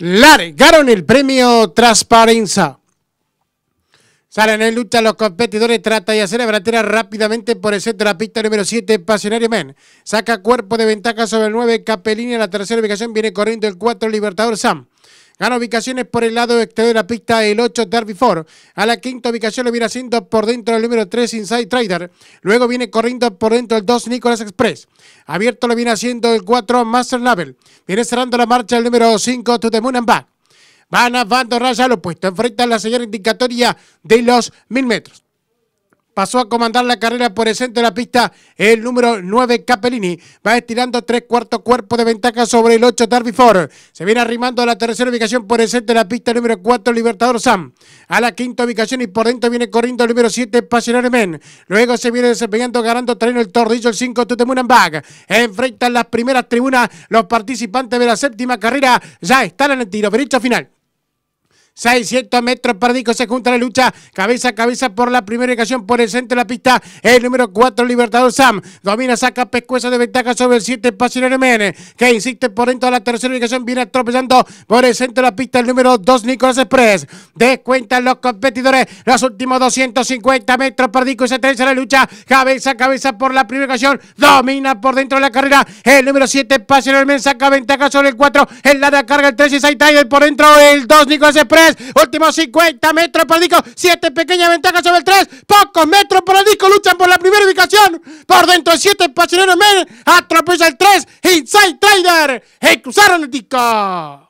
largaron el premio Transparenza. Salen en lucha los competidores, trata de hacer la rápidamente por el centro de la pista número 7, Pasionario Men. Saca cuerpo de ventaja sobre el 9, Capelini en la tercera ubicación, viene corriendo el 4, Libertador Sam. Gana ubicaciones por el lado exterior de la pista el 8 Derby 4. A la quinta ubicación lo viene haciendo por dentro el número 3 Inside Trader. Luego viene corriendo por dentro el 2 Nicolas Express. Abierto lo viene haciendo el 4 Master Level. Viene cerrando la marcha el número 5 To the Moon and Back. Van avanzando raya lo puesto. Enfrenta la señal indicatoria de los 1000 metros pasó a comandar la carrera por el centro de la pista. El número 9, Capellini, va estirando tres cuartos cuerpo de ventaja sobre el 8, Darby Ford. Se viene arrimando a la tercera ubicación por el centro de la pista, el número 4, Libertador Sam. A la quinta ubicación y por dentro viene corriendo el número 7, Pasionary Men. Luego se viene desempeñando, ganando terreno el tordillo, el 5, Tutemunan Bag. Enfrentan las primeras tribunas los participantes de la séptima carrera. Ya están en el tiro, derecho final. 600 metros disco, se junta la lucha. Cabeza a cabeza por la primera ubicación por el centro de la pista. El número 4, Libertador Sam. Domina, saca pescuezo de ventaja sobre el 7, el Hermene, Que insiste por dentro de la tercera ubicación. Viene tropezando por el centro de la pista el número 2, Nicolás Express. Descuentan los competidores. Los últimos 250 metros perdico se a la lucha. Cabeza a cabeza por la primera ocasión. Domina por dentro de la carrera. El número 7, Pasión Saca ventaja sobre el 4. El la carga el 3 y Saitai, por dentro. El 2, Nicolás Express. Últimos 50 metros para disco 7 pequeñas ventajas sobre el 3. Pocos metros el disco Luchan por la primera ubicación. Por dentro 7 pasioneros Men. Atropella el 3. Inside Trader. Y cruzaron el disco